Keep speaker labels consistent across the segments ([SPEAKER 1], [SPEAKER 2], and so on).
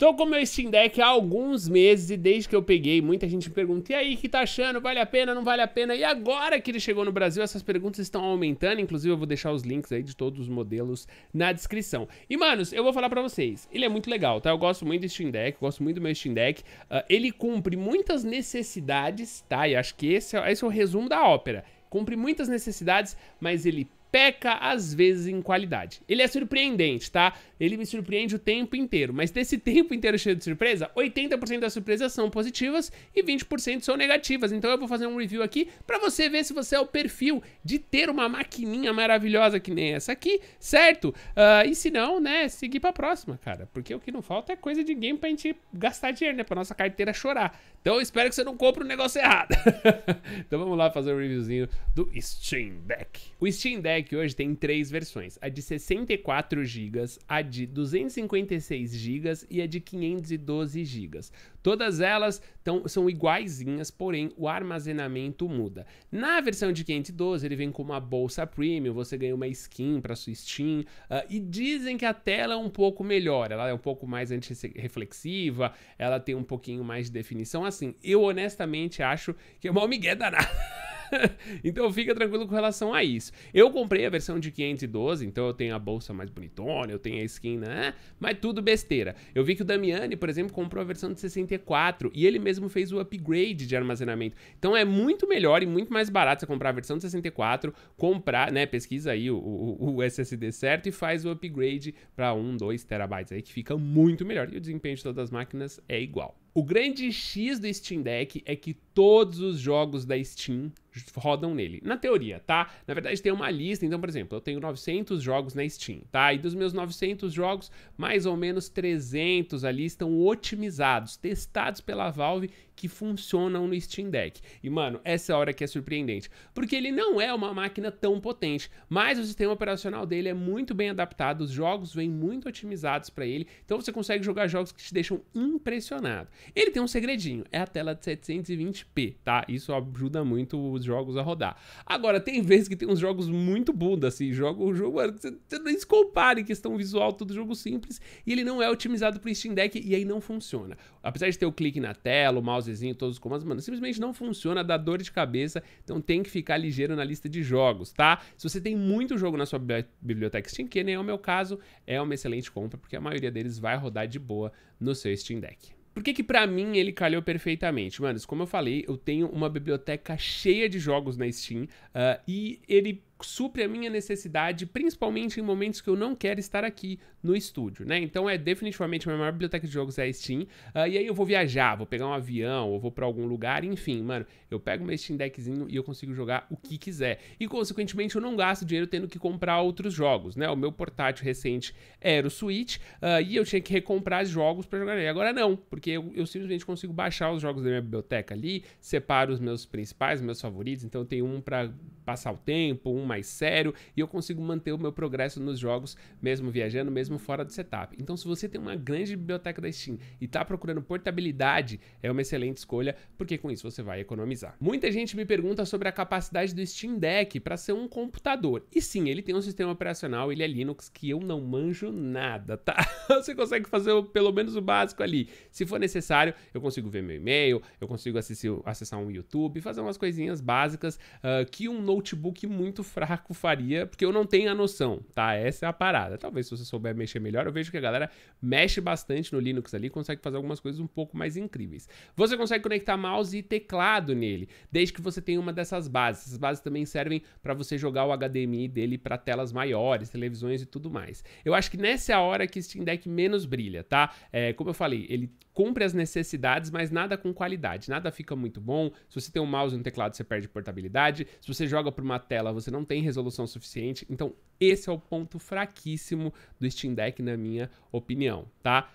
[SPEAKER 1] Estou com meu Steam Deck há alguns meses e desde que eu peguei, muita gente me pergunta: e aí, que tá achando? Vale a pena? Não vale a pena? E agora que ele chegou no Brasil, essas perguntas estão aumentando. Inclusive, eu vou deixar os links aí de todos os modelos na descrição. E, manos, eu vou falar para vocês: ele é muito legal, tá? Eu gosto muito do Steam Deck, gosto muito do meu Steam Deck. Uh, ele cumpre muitas necessidades, tá? E acho que esse é, esse é o resumo da ópera cumpre muitas necessidades, mas ele peca às vezes em qualidade. Ele é surpreendente, tá? Ele me surpreende o tempo inteiro, mas desse tempo inteiro cheio de surpresa, 80% das surpresas são positivas e 20% são negativas. Então eu vou fazer um review aqui para você ver se você é o perfil de ter uma maquininha maravilhosa que nem essa aqui, certo? Uh, e se não, né, seguir pra próxima, cara, porque o que não falta é coisa de game pra gente gastar dinheiro, né, pra nossa carteira chorar. Então eu espero que você não compre um negócio errado. então vamos lá fazer um reviewzinho do Steam Deck. O Steam Deck que hoje tem três versões: a de 64 GB, a de 256 GB e a de 512 GB. Todas elas tão, são iguaizinhas, porém o armazenamento muda. Na versão de 512, ele vem com uma bolsa premium, você ganha uma skin para sua Steam, uh, e dizem que a tela é um pouco melhor, ela é um pouco mais anti-reflexiva, ela tem um pouquinho mais de definição. Assim, eu honestamente acho que é uma migué danada. então fica tranquilo com relação a isso. Eu comprei a versão de 512, então eu tenho a bolsa mais bonitona, eu tenho a skin, né? Mas tudo besteira. Eu vi que o Damiani, por exemplo, comprou a versão de 64 e ele mesmo fez o upgrade de armazenamento. Então é muito melhor e muito mais barato você comprar a versão de 64, comprar, né? Pesquisa aí o, o, o SSD certo e faz o upgrade para 1, 2 terabytes aí, que fica muito melhor. E o desempenho de todas as máquinas é igual. O grande X do Steam Deck é que todos os jogos da Steam rodam nele. Na teoria, tá? Na verdade, tem uma lista. Então, por exemplo, eu tenho 900 jogos na Steam, tá? E dos meus 900 jogos, mais ou menos 300 ali estão otimizados, testados pela Valve, que funcionam no Steam Deck. E, mano, essa é a hora que é surpreendente. Porque ele não é uma máquina tão potente, mas o sistema operacional dele é muito bem adaptado, os jogos vêm muito otimizados para ele. Então, você consegue jogar jogos que te deixam impressionado. Ele tem um segredinho, é a tela de 720p, tá? Isso ajuda muito os jogos a rodar. Agora, tem vezes que tem uns jogos muito bunda, assim, joga um jogo, mano, você nem se compara em questão visual, todo jogo simples, e ele não é otimizado pro Steam Deck e aí não funciona. Apesar de ter o clique na tela, o mousezinho, todos os comandos, mano, simplesmente não funciona, dá dor de cabeça, então tem que ficar ligeiro na lista de jogos, tá? Se você tem muito jogo na sua biblioteca Steam, que nem é o meu caso, é uma excelente compra, porque a maioria deles vai rodar de boa no seu Steam Deck. Por que que pra mim ele calhou perfeitamente? Manos, como eu falei, eu tenho uma biblioteca cheia de jogos na Steam uh, e ele supre a minha necessidade, principalmente em momentos que eu não quero estar aqui no estúdio, né? Então é definitivamente a minha maior biblioteca de jogos é a Steam. Uh, e aí eu vou viajar, vou pegar um avião, ou vou para algum lugar, enfim, mano, eu pego meu Steam Deckzinho e eu consigo jogar o que quiser. E consequentemente eu não gasto dinheiro tendo que comprar outros jogos, né? O meu portátil recente era o Switch uh, e eu tinha que recomprar jogos para jogar E Agora não, porque eu, eu, simplesmente consigo baixar os jogos da minha biblioteca ali, separo os meus principais, meus favoritos, então eu tenho um para passar o tempo, um mais sério e eu consigo manter o meu progresso nos jogos, mesmo viajando, mesmo fora do setup. Então, se você tem uma grande biblioteca da Steam e está procurando portabilidade, é uma excelente escolha, porque com isso você vai economizar. Muita gente me pergunta sobre a capacidade do Steam Deck para ser um computador. E sim, ele tem um sistema operacional, ele é Linux, que eu não manjo nada, tá? Você consegue fazer pelo menos o básico ali. Se for necessário, eu consigo ver meu e-mail, eu consigo acessar, acessar um YouTube, fazer umas coisinhas básicas uh, que um notebook muito fraco faria, porque eu não tenho a noção, tá? Essa é a parada. Talvez se você souber mexer melhor, eu vejo que a galera mexe bastante no Linux ali, consegue fazer algumas coisas um pouco mais incríveis. Você consegue conectar mouse e teclado nele, desde que você tenha uma dessas bases. Essas bases também servem para você jogar o HDMI dele para telas maiores, televisões e tudo mais. Eu acho que nessa é a hora que o Steam Deck menos brilha, tá? É, como eu falei, ele cumpre as necessidades, mas nada com qualidade, nada fica muito bom. Se você tem um mouse e um teclado, você perde portabilidade. Se você joga para uma tela, você não tem resolução suficiente. Então, esse é o ponto fraquíssimo do Steam Deck, na minha opinião, tá?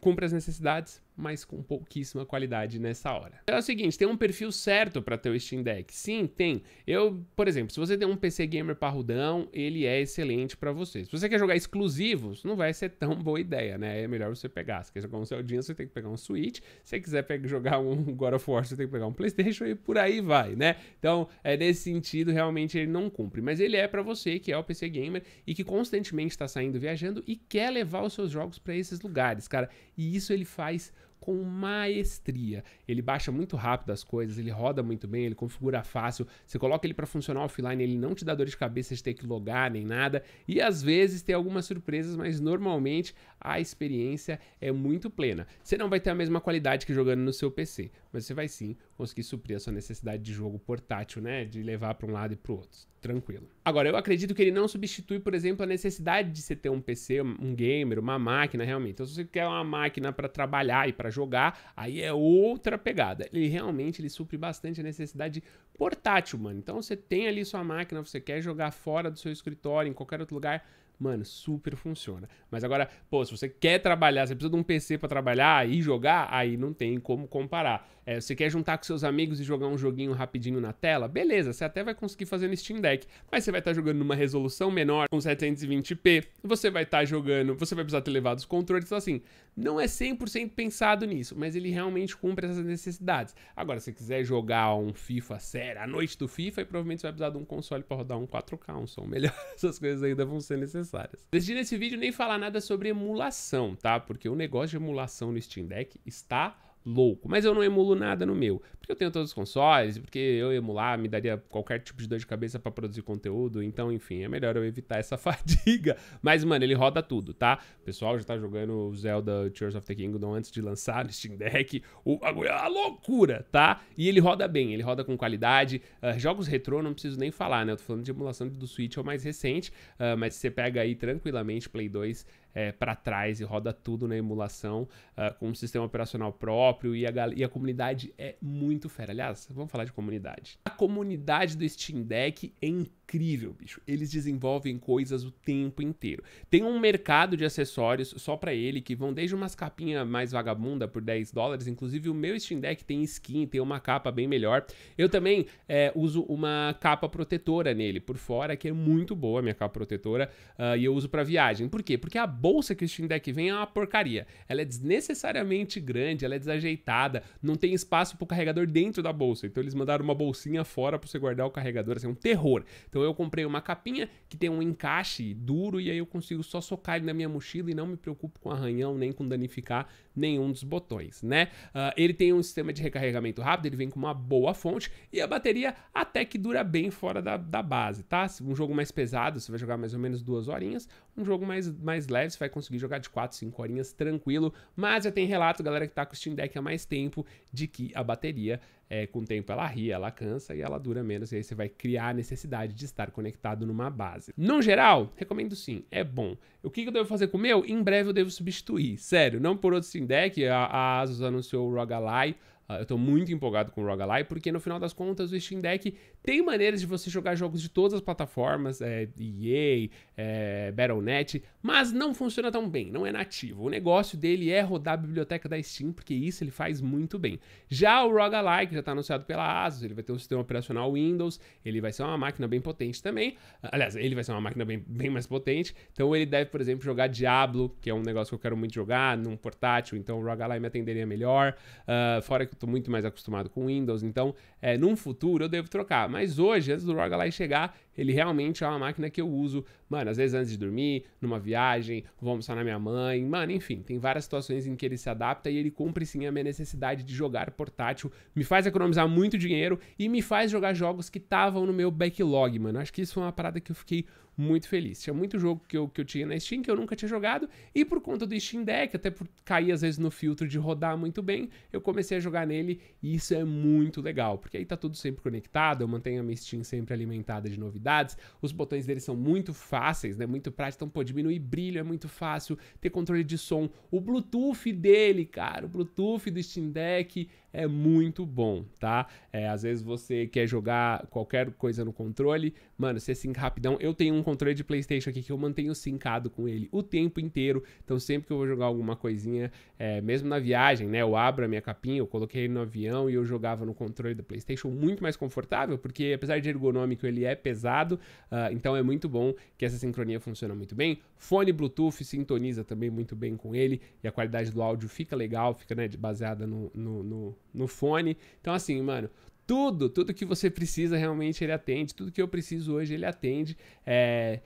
[SPEAKER 1] Cumpre as necessidades, mas com pouquíssima qualidade nessa hora. é o seguinte, tem um perfil certo para teu Steam Deck? Sim, tem. Eu, por exemplo, se você tem um PC gamer parrudão, ele é excelente para você. Se você quer jogar exclusivos, não vai ser tão boa ideia, né? É melhor você pegar. Se quer jogar um Celdinha, você tem que pegar um Switch. Se você quiser pegar, jogar um God of War, você tem que pegar um PlayStation e por aí vai, né? Então, é nesse sentido, realmente ele não cumpre. Mas ele é para você que é o PC gamer e que constantemente está saindo viajando e quer levar os seus jogos para esses lugares, cara. E isso ele faz com maestria. Ele baixa muito rápido as coisas, ele roda muito bem, ele configura fácil. Você coloca ele para funcionar offline, ele não te dá dor de cabeça de ter que logar nem nada. E às vezes tem algumas surpresas, mas normalmente a experiência é muito plena. Você não vai ter a mesma qualidade que jogando no seu PC, mas você vai sim conseguir suprir a sua necessidade de jogo portátil, né? De levar para um lado e para o outro. Tranquilo. Agora, eu acredito que ele não substitui, por exemplo, a necessidade de você ter um PC, um gamer, uma máquina, realmente. Então, se você quer uma máquina para trabalhar e para jogar, aí é outra pegada. Ele realmente ele supre bastante a necessidade portátil, mano. Então, você tem ali sua máquina, você quer jogar fora do seu escritório, em qualquer outro lugar, mano, super funciona. Mas agora, pô, se você quer trabalhar, você precisa de um PC para trabalhar e jogar, aí não tem como comparar. É, você quer juntar com seus amigos e jogar um joguinho rapidinho na tela? Beleza, você até vai conseguir fazer no Steam Deck, mas você vai estar tá jogando numa resolução menor, com 720p, você vai estar tá jogando, você vai precisar ter levado os controles, então assim, não é 100% pensado nisso, mas ele realmente cumpre essas necessidades. Agora, se você quiser jogar um FIFA sério, a noite do FIFA, provavelmente você vai precisar de um console para rodar um 4K, um som melhor, essas coisas ainda vão ser necessárias necessárias. Decidi nesse vídeo nem falar nada sobre emulação, tá? Porque o negócio de emulação no Steam Deck está louco. Mas eu não emulo nada no meu. Porque eu tenho todos os consoles, porque eu emular me daria qualquer tipo de dor de cabeça para produzir conteúdo. Então, enfim, é melhor eu evitar essa fadiga. Mas, mano, ele roda tudo, tá? O pessoal já tá jogando Zelda Tears of the Kingdom antes de lançar no Steam Deck. O, a, é uma loucura, tá? E ele roda bem, ele roda com qualidade. Uh, jogos retrô, não preciso nem falar, né? Eu tô falando de emulação do Switch, é o mais recente. Uh, mas você pega aí tranquilamente Play 2 é, para trás e roda tudo na emulação uh, com um sistema operacional próprio e a, e a comunidade é muito fera. Aliás, vamos falar de comunidade. A comunidade do Steam Deck é incrível, bicho. Eles desenvolvem coisas o tempo inteiro. Tem um mercado de acessórios só para ele que vão desde umas capinhas mais vagabunda por 10 dólares, inclusive o meu Steam Deck tem skin, tem uma capa bem melhor. Eu também é, uso uma capa protetora nele por fora que é muito boa, minha capa protetora, uh, e eu uso para viagem. Por quê? Porque a bolsa que o Steam Deck vem é uma porcaria. Ela é desnecessariamente grande, ela é desajeitada, não tem espaço para o carregador dentro da bolsa. Então eles mandaram uma bolsinha fora para você guardar o carregador, assim, é um terror. Então eu comprei uma capinha que tem um encaixe duro e aí eu consigo só socar ele na minha mochila e não me preocupo com arranhão nem com danificar nenhum dos botões, né? Uh, ele tem um sistema de recarregamento rápido, ele vem com uma boa fonte e a bateria até que dura bem fora da, da base, tá? Um jogo mais pesado, você vai jogar mais ou menos duas horinhas um jogo mais, mais leve, você vai conseguir jogar de 4, 5 horinhas tranquilo, mas já tem relato, galera que tá com o Steam Deck há mais tempo, de que a bateria, é, com o tempo ela ri, ela cansa e ela dura menos, e aí você vai criar a necessidade de estar conectado numa base. No geral, recomendo sim, é bom. O que eu devo fazer com o meu? Em breve eu devo substituir, sério, não por outro Steam Deck, a, a Asus anunciou o ROG Ally, ah, eu tô muito empolgado com o ROG Ally, porque no final das contas o Steam Deck tem maneiras de você jogar jogos de todas as plataformas, é, EA, é, Battle.net, mas não funciona tão bem, não é nativo. O negócio dele é rodar a biblioteca da Steam, porque isso ele faz muito bem. Já o Roguelike já está anunciado pela Asus, ele vai ter um sistema operacional Windows, ele vai ser uma máquina bem potente também. Aliás, ele vai ser uma máquina bem, bem mais potente, então ele deve, por exemplo, jogar Diablo, que é um negócio que eu quero muito jogar, num portátil, então o Roguelike me atenderia melhor, uh, fora que eu estou muito mais acostumado com Windows, então é, num futuro eu devo trocar mas hoje, antes do Rogue Ally chegar, ele realmente é uma máquina que eu uso, mano, às vezes antes de dormir, numa viagem, vou almoçar na minha mãe, mano, enfim, tem várias situações em que ele se adapta e ele cumpre sim a minha necessidade de jogar portátil, me faz economizar muito dinheiro e me faz jogar jogos que estavam no meu backlog, mano. Acho que isso foi uma parada que eu fiquei muito feliz. Tinha muito jogo que eu, que eu tinha na Steam que eu nunca tinha jogado, e por conta do Steam Deck, até por cair às vezes no filtro de rodar muito bem, eu comecei a jogar nele e isso é muito legal, porque aí tá tudo sempre conectado, eu mantenho a minha Steam sempre alimentada de novidades, os botões dele são muito fáceis, né? Muito práticos, então pô, diminuir brilho é muito fácil, ter controle de som, o Bluetooth dele, cara, o Bluetooth do Steam Deck é muito bom, tá? É, às vezes você quer jogar qualquer coisa no controle, mano, você sync rapidão. Eu tenho um controle de PlayStation aqui que eu mantenho sincado com ele o tempo inteiro, então sempre que eu vou jogar alguma coisinha, é, mesmo na viagem, né? Eu abro a minha capinha, eu coloquei ele no avião e eu jogava no controle da PlayStation, muito mais confortável, porque apesar de ergonômico, ele é pesado, uh, então é muito bom que essa sincronia funciona muito bem. Fone Bluetooth sintoniza também muito bem com ele e a qualidade do áudio fica legal, fica né, baseada no, no, no no fone. Então, assim, mano, tudo, tudo que você precisa realmente ele atende, tudo que eu preciso hoje ele atende. É...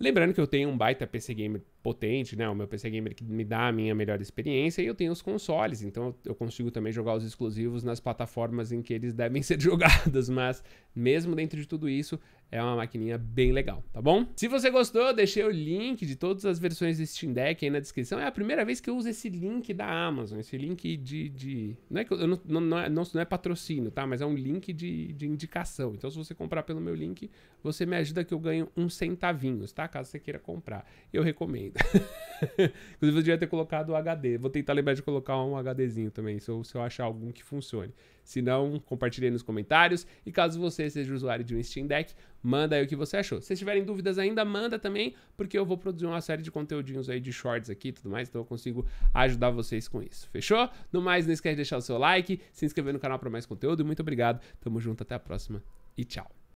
[SPEAKER 1] Lembrando que eu tenho um baita PC Gamer potente, né? O meu PC Gamer que me dá a minha melhor experiência e eu tenho os consoles, então eu consigo também jogar os exclusivos nas plataformas em que eles devem ser jogados, mas mesmo dentro de tudo isso, é uma maquininha bem legal, tá bom? Se você gostou, eu deixei o link de todas as versões do Steam Deck aí na descrição. É a primeira vez que eu uso esse link da Amazon, esse link de... de... Não, é que eu, não, não, não, é, não, não é patrocínio, tá? Mas é um link de, de indicação. Então, se você comprar pelo meu link, você me ajuda que eu ganho uns centavinhos, tá? Caso você queira comprar. Eu recomendo. Inclusive, eu devia ter colocado o HD. Vou tentar lembrar de colocar um HDzinho também, se eu, se eu achar algum que funcione. Se não, compartilhe nos comentários. E caso você seja usuário de um Steam Deck, manda aí o que você achou. Se tiverem dúvidas ainda, manda também, porque eu vou produzir uma série de conteúdinhos aí de shorts aqui e tudo mais, então eu consigo ajudar vocês com isso. Fechou? No mais, não esquece de deixar o seu like, se inscrever no canal para mais conteúdo. E muito obrigado. Tamo junto, até a próxima e tchau.